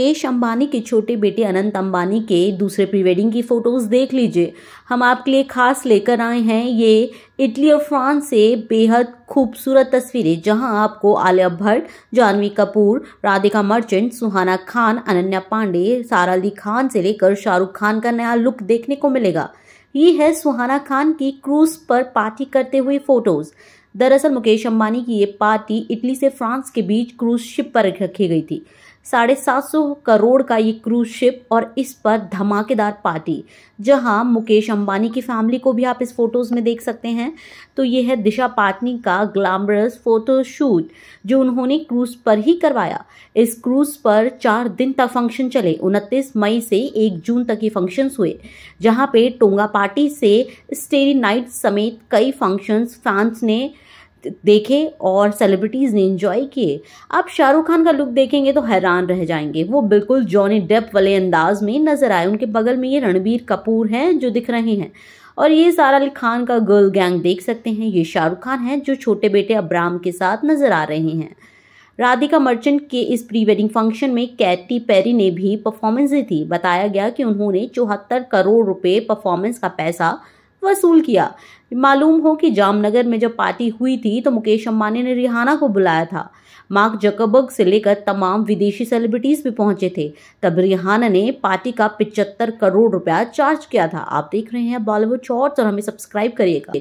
मुकेश अंबानी के छोटे बेटे अनंत अंबानी के दूसरे प्री वेडिंग की फ़ोटोज़ देख लीजिए हम आपके लिए खास लेकर आए हैं ये इटली और फ्रांस से बेहद खूबसूरत तस्वीरें जहां आपको आलिया भट्ट जानवी कपूर राधिका मर्चेंट सुहाना खान अनन्या पांडे सारा अली खान से लेकर शाहरुख खान का नया लुक देखने को मिलेगा ये है सुहाना खान की क्रूज पर पार्टी करते हुए फोटोज़ दरअसल मुकेश अंबानी की ये पार्टी इटली से फ्रांस के बीच क्रूज शिप पर रखी गई थी साढ़े सात सौ करोड़ का ये क्रूज शिप और इस पर धमाकेदार पार्टी जहां मुकेश अंबानी की फैमिली को भी आप इस फोटोज़ में देख सकते हैं तो ये है दिशा पाटनी का ग्लैमरस फोटोशूट जो उन्होंने क्रूज पर ही करवाया इस क्रूज पर चार दिन तक फंक्शन चले उनतीस मई से एक जून तक ये फंक्शंस हुए जहां पे टोंगा पार्टी से स्टेरी नाइट समेत कई फंक्शंस फैंस ने देखे और सेलिब्रिटीज़ ने इन्जॉय किए आप शाहरुख खान का लुक देखेंगे तो हैरान रह जाएंगे वो बिल्कुल जॉनी डेप वाले अंदाज में नज़र आए उनके बगल में ये रणबीर कपूर हैं जो दिख रहे हैं और ये सारा अली खान का गर्ल गैंग देख सकते हैं ये शाहरुख खान हैं जो छोटे बेटे अब्राम के साथ नज़र आ रहे हैं राधिका मर्चेंट के इस प्री वेडिंग फंक्शन में कैटी पेरी ने भी परफॉर्मेंस दी थी बताया गया कि उन्होंने चौहत्तर करोड़ रुपए परफॉर्मेंस का पैसा वसूल किया मालूम हो कि जामनगर में जब पार्टी हुई थी तो मुकेश अम्बानी ने रिहाना को बुलाया था मार्क जकबर्ग से लेकर तमाम विदेशी सेलिब्रिटीज भी पहुंचे थे तब रिहाना ने पार्टी का पिचहत्तर करोड़ रुपया चार्ज किया था आप देख रहे हैं बॉलीवुड शॉर्ट्स और हमें सब्सक्राइब करिएगा